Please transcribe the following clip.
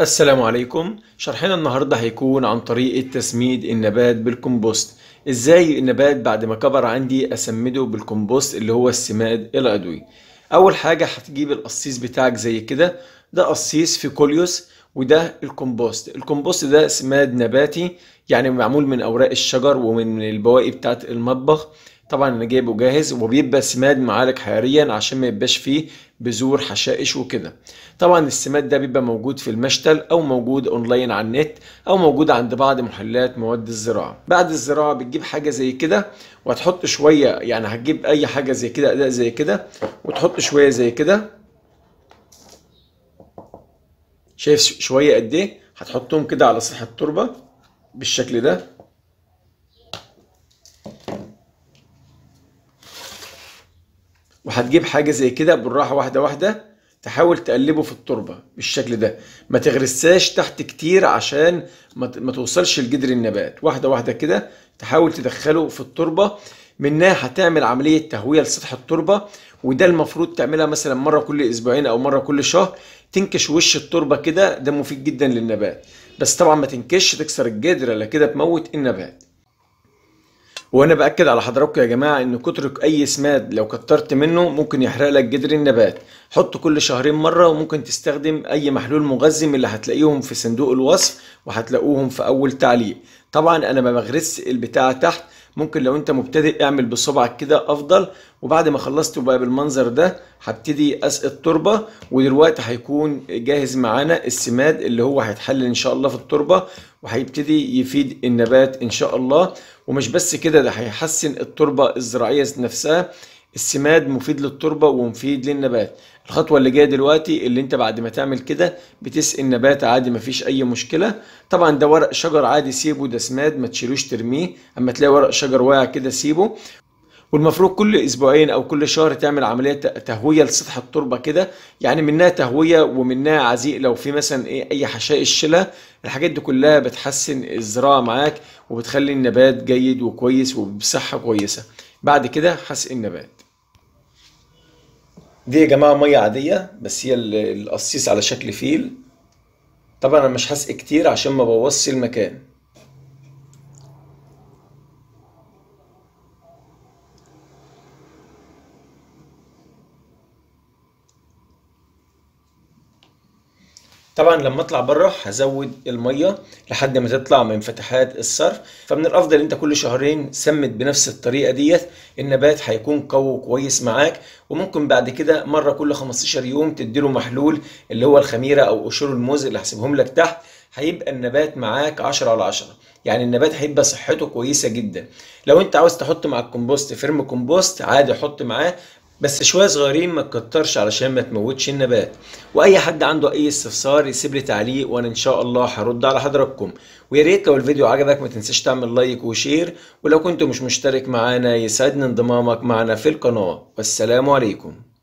السلام عليكم شرحنا النهاردة هيكون عن طريقة تسميد النبات بالكمبوست ازاي النبات بعد ما كبر عندي اسمده بالكمبوست اللي هو السماد العضوي اول حاجة هتجيب القصيص بتاعك زي كده ده قصيص في كوليوس وده الكمبوست الكمبوست ده سماد نباتي يعني معمول من اوراق الشجر ومن البواقي بتاعت المطبخ طبعا انا جايبه جاهز وبيبقى سماد معالج حراريا عشان ما يبقاش فيه بذور حشائش وكده طبعا السماد ده بيبقى موجود في المشتل او موجود اونلاين على النت او موجود عند بعض محلات مواد الزراعه بعد الزراعه بتجيب حاجه زي كده وهتحط شويه يعني هتجيب اي حاجه زي كده اداء زي كده وتحط شويه زي كده شايف شويه قد ايه هتحطهم كده على سطح التربه بالشكل ده وهتجيب حاجة زي كده بالراحة واحدة واحدة تحاول تقلبه في التربة بالشكل ده ما تغرساش تحت كتير عشان ما توصلش لجدر النبات واحدة واحدة كده تحاول تدخله في التربة منها هتعمل عملية تهوية لسطح التربة وده المفروض تعملها مثلا مرة كل أسبوعين أو مرة كل شهر تنكش وش التربة كده ده مفيد جدا للنبات بس طبعا ما تنكش تكسر الجدر لا كده تموت النبات وانا باكد على حضراتكم يا جماعه ان كتر اي سماد لو كترت منه ممكن يحرق لك جدر النبات حط كل شهرين مره وممكن تستخدم اي محلول مغذي من اللي هتلاقيهم في صندوق الوصف وهتلاقوهم في اول تعليق طبعا انا ما بغرس البتاع تحت ممكن لو انت مبتدئ اعمل بصبعك كده افضل وبعد ما خلصت وبقى بالمنظر ده هبتدي اسقي التربه ودلوقتي هيكون جاهز معانا السماد اللي هو هيتحلل ان شاء الله في التربه وهيبتدي يفيد النبات ان شاء الله ومش بس كده ده هيحسن التربه الزراعيه نفسها السماد مفيد للتربة ومفيد للنبات الخطوة اللي جاية دلوقتي اللي انت بعد ما تعمل كده بتسقي النبات عادي مفيش اي مشكلة طبعا ده ورق شجر عادي سيبه ده سماد ما تشيلوش ترميه اما تلاقي ورق شجر واقع كده سيبه والمفروض كل اسبوعين او كل شهر تعمل عمليه تهويه لسطح التربه كده يعني منها تهويه ومنها عزيق لو في مثلا ايه اي حشائش شلة الحاجات دي كلها بتحسن الزراعه معاك وبتخلي النبات جيد وكويس وبصحه كويسه بعد كده حسق النبات دي يا جماعة مية عادية بس هي القصيص على شكل فيل طبعا انا مش هسقي كتير عشان ما بوظش المكان طبعا لما اطلع بره هزود الميه لحد ما تطلع من فتحات الصرف فمن الافضل انت كل شهرين سمد بنفس الطريقه ديت النبات هيكون قوي وكويس معاك وممكن بعد كده مره كل 15 يوم تديله محلول اللي هو الخميره او قشور الموز اللي هسيبهم لك تحت هيبقى النبات معاك 10 على 10 يعني النبات هيبقى صحته كويسه جدا لو انت عاوز تحط مع الكومبوست فيرم كومبوست عادي حط معاه بس شويه صغيرين ما تكترش علشان ما تموتش النبات واي حد عنده اي استفسار يسيب لي تعليق وانا ان شاء الله هرد على حضراتكم ويا ريت لو الفيديو عجبك ما تنساش تعمل لايك وشير ولو كنت مش مشترك معانا يسعدني انضمامك معنا في القناه والسلام عليكم